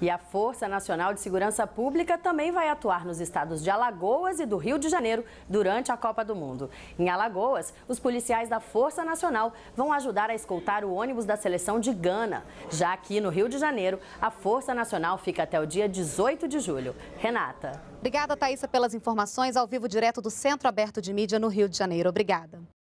E a Força Nacional de Segurança Pública também vai atuar nos estados de Alagoas e do Rio de Janeiro durante a Copa do Mundo. Em Alagoas, os policiais da Força Nacional vão ajudar a escoltar o ônibus da seleção de Gana. Já aqui no Rio de Janeiro, a Força Nacional fica até o dia 18 de julho. Renata. Obrigada, Thaisa, pelas informações ao vivo direto do Centro Aberto de Mídia no Rio de Janeiro. Obrigada.